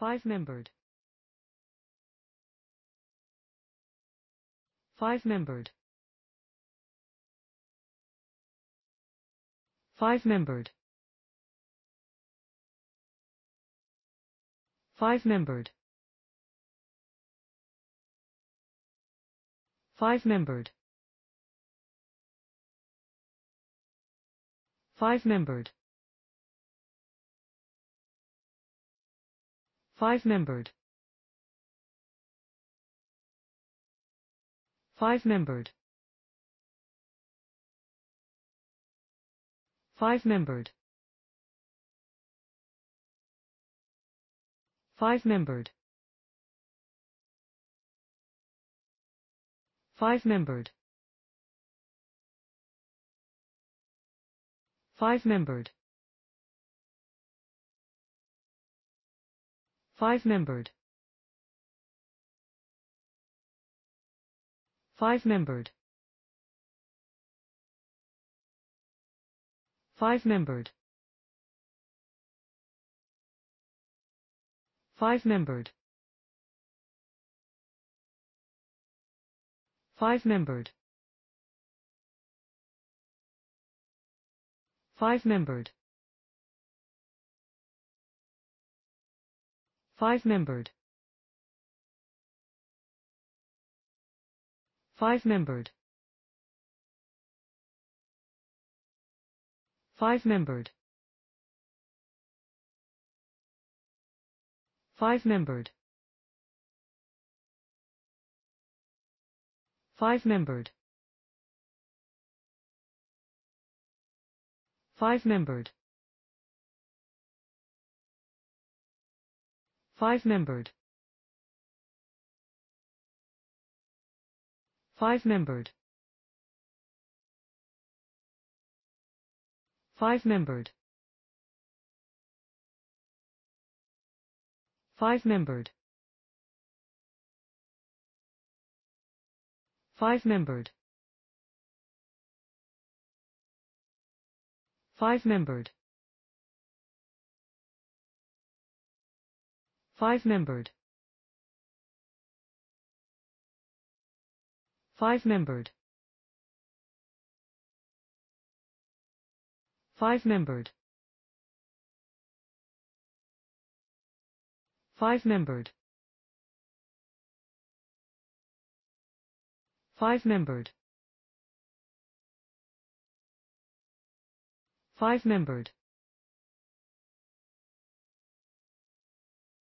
Five-membered. Five-membered. Five-membered. Five-membered. Five-membered. Five-membered. Five-membered. Five-membered. Five-membered. Five-membered. Five-membered. Five-membered. Five-membered. Five-membered. Five-membered. Five-membered. Five-membered. Five-membered. Five-membered. Five-membered. Five-membered. Five-membered. Five-membered. Five-membered. Five-membered. Five-membered. Five-membered. Five-membered. Five-membered. Five-membered. Five-membered. Five-membered. Five-membered. Five-membered. Five-membered. Five-membered.